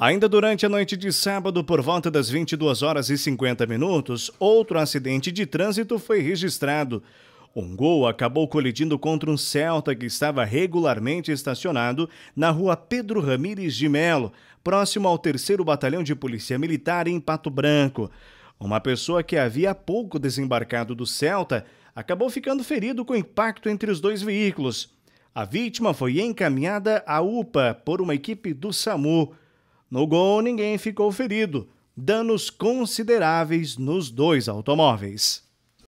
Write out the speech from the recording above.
Ainda durante a noite de sábado, por volta das 22 horas e 50 minutos, outro acidente de trânsito foi registrado. Um gol acabou colidindo contra um Celta que estava regularmente estacionado na rua Pedro Ramires de Melo, próximo ao 3 Batalhão de Polícia Militar em Pato Branco. Uma pessoa que havia pouco desembarcado do Celta acabou ficando ferido com impacto entre os dois veículos. A vítima foi encaminhada à UPA por uma equipe do SAMU. No gol, ninguém ficou ferido. Danos consideráveis nos dois automóveis.